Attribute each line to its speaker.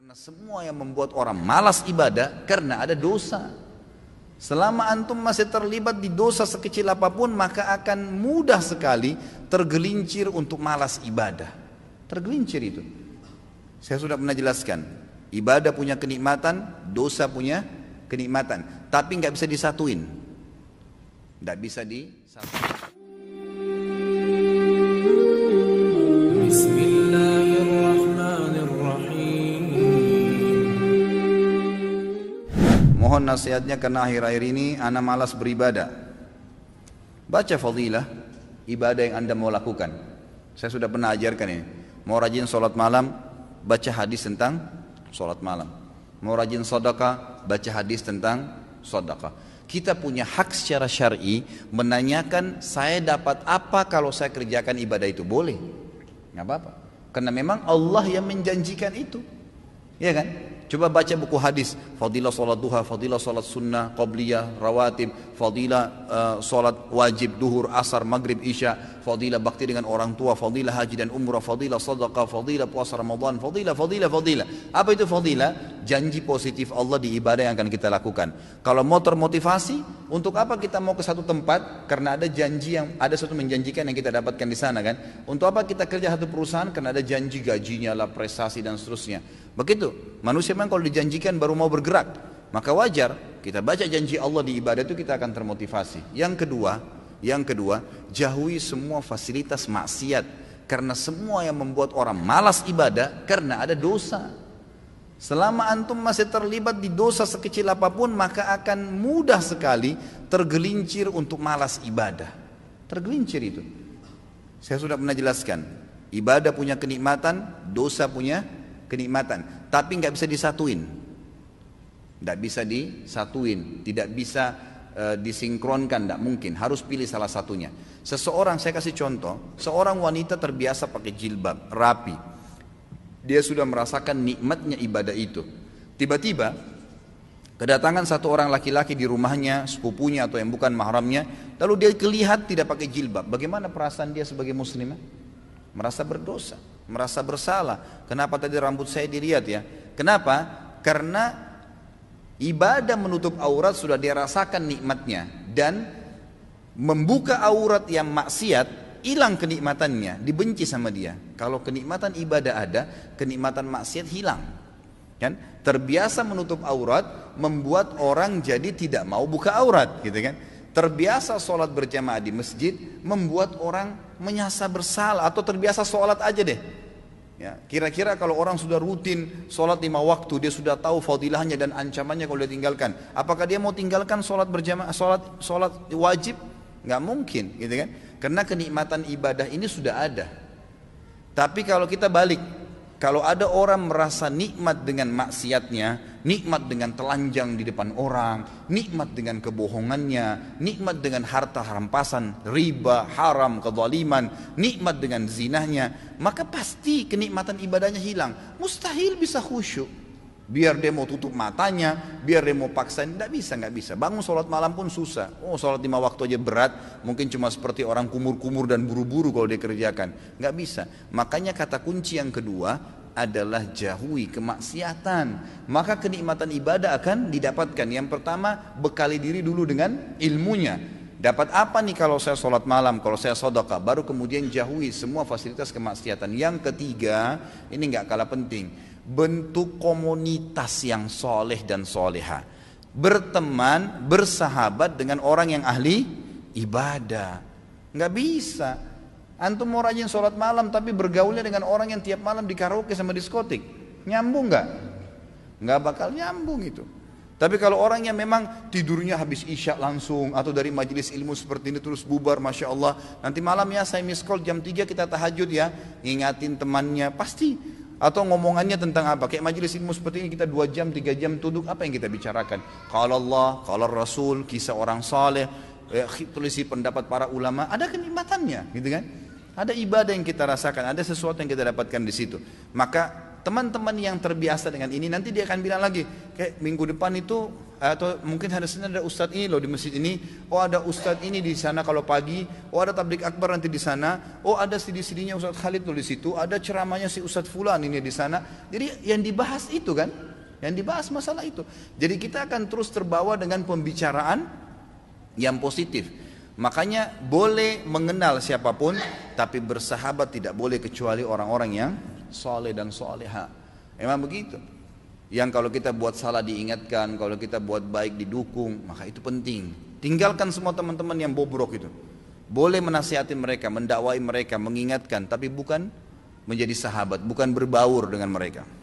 Speaker 1: Karena semua yang membuat orang malas ibadah karena ada dosa. Selama antum masih terlibat di dosa sekecil apapun, maka akan mudah sekali tergelincir untuk malas ibadah. Tergelincir itu. Saya sudah pernah jelaskan, ibadah punya kenikmatan, dosa punya kenikmatan, tapi nggak bisa disatuin. Nggak bisa disatuin. Bismillah. Mohon nasihatnya karena akhir-akhir ini anak malas beribadah. Baca fadilah ibadah yang anda mau lakukan. Saya sudah pernah ajarkan ini. Mau rajin sholat malam, baca hadis tentang sholat malam. Mau rajin sodaka, baca hadis tentang sodaka. Kita punya hak secara syari menanyakan saya dapat apa kalau saya kerjakan ibadah itu. Boleh, nggak apa-apa. Karena memang Allah yang menjanjikan itu. Ya kan? Coba baca buku hadis, fadilah salat duha, fadilah salat sunnah, qabliyah, rawatib, fadilah uh, eh, salat wajib, duhur, asar, maghrib, isya, fadilah bakti dengan orang tua, fadilah haji dan umrah, fadilah sedekah, fadilah puasa Ramadan, fadilah, fadilah, fadilah. Apa itu fadilah? Janji positif Allah di ibadah yang akan kita lakukan. Kalau mau termotivasi, untuk apa kita mau ke satu tempat? Karena ada janji yang ada satu menjanjikan yang kita dapatkan di sana kan. Untuk apa kita kerja satu perusahaan? Karena ada janji gajinya lah, prestasi dan seterusnya. Begitu. Manusia memang kalau dijanjikan baru mau bergerak. Maka wajar kita baca janji Allah di ibadah itu kita akan termotivasi. Yang kedua, yang kedua, jauhi semua fasilitas maksiat karena semua yang membuat orang malas ibadah karena ada dosa. Selama antum masih terlibat di dosa sekecil apapun maka akan mudah sekali tergelincir untuk malas ibadah. Tergelincir itu. Saya sudah pernah jelaskan, ibadah punya kenikmatan, dosa punya kenikmatan, tapi nggak bisa disatuin, nggak bisa disatuin, tidak bisa e, disinkronkan, nggak mungkin. Harus pilih salah satunya. Seseorang, saya kasih contoh, seorang wanita terbiasa pakai jilbab rapi. Dia sudah merasakan nikmatnya ibadah itu. Tiba-tiba kedatangan satu orang laki-laki di rumahnya, sepupunya atau yang bukan mahramnya, lalu dia kelihatan tidak pakai jilbab. Bagaimana perasaan dia sebagai muslimah? Merasa berdosa merasa bersalah. Kenapa tadi rambut saya dilihat ya? Kenapa? Karena ibadah menutup aurat sudah dirasakan nikmatnya dan membuka aurat yang maksiat hilang kenikmatannya, dibenci sama dia. Kalau kenikmatan ibadah ada, kenikmatan maksiat hilang. Kan? Terbiasa menutup aurat membuat orang jadi tidak mau buka aurat, gitu kan? Terbiasa sholat berjamaah di masjid membuat orang menyasa bersalah atau terbiasa sholat aja deh. Ya, kira-kira kalau orang sudah rutin sholat lima waktu, dia sudah tahu fadilahnya dan ancamannya kalau dia tinggalkan. Apakah dia mau tinggalkan sholat berjamaah, sholat, sholat wajib? Nggak mungkin, gitu kan? Karena kenikmatan ibadah ini sudah ada. Tapi kalau kita balik, kalau ada orang merasa nikmat dengan maksiatnya, nikmat dengan telanjang di depan orang, nikmat dengan kebohongannya, nikmat dengan harta rampasan, riba, haram, kezaliman, nikmat dengan zinahnya, maka pasti kenikmatan ibadahnya hilang. Mustahil bisa khusyuk. Biar dia mau tutup matanya, biar dia mau paksa, tidak bisa, nggak bisa. Bangun sholat malam pun susah. Oh sholat lima waktu aja berat, mungkin cuma seperti orang kumur-kumur dan buru-buru kalau dia kerjakan. Nggak bisa. Makanya kata kunci yang kedua adalah jauhi kemaksiatan. Maka kenikmatan ibadah akan didapatkan. Yang pertama, bekali diri dulu dengan ilmunya Dapat apa nih kalau saya sholat malam, kalau saya sodaka, baru kemudian jauhi semua fasilitas kemaksiatan. Yang ketiga, ini nggak kalah penting, bentuk komunitas yang soleh dan soleha. Berteman, bersahabat dengan orang yang ahli ibadah. Nggak bisa. Antum mau rajin sholat malam tapi bergaulnya dengan orang yang tiap malam di karaoke sama diskotik. Nyambung nggak? Nggak bakal nyambung itu. Tapi kalau orang yang memang tidurnya habis isya langsung atau dari majelis ilmu seperti ini terus bubar, masya Allah. Nanti malamnya saya miss call jam 3 kita tahajud ya, ingatin temannya pasti. Atau ngomongannya tentang apa? Kayak majelis ilmu seperti ini kita dua jam, tiga jam tunduk apa yang kita bicarakan? Kalau Allah, kalau Rasul, kisah orang saleh, eh, tulisi pendapat para ulama, ada kenikmatannya, gitu kan? Ada ibadah yang kita rasakan, ada sesuatu yang kita dapatkan di situ. Maka teman-teman yang terbiasa dengan ini nanti dia akan bilang lagi kayak minggu depan itu atau mungkin hari Senin ada ustadz ini loh di masjid ini oh ada ustadz ini di sana kalau pagi oh ada tablik akbar nanti di sana oh ada sidi-sidinya ustadz Khalid loh di situ ada ceramahnya si ustadz Fulan ini di sana jadi yang dibahas itu kan yang dibahas masalah itu jadi kita akan terus terbawa dengan pembicaraan yang positif makanya boleh mengenal siapapun tapi bersahabat tidak boleh kecuali orang-orang yang soleh dan soleha. Emang begitu. Yang kalau kita buat salah diingatkan, kalau kita buat baik didukung, maka itu penting. Tinggalkan semua teman-teman yang bobrok itu. Boleh menasihati mereka, mendakwai mereka, mengingatkan, tapi bukan menjadi sahabat, bukan berbaur dengan mereka.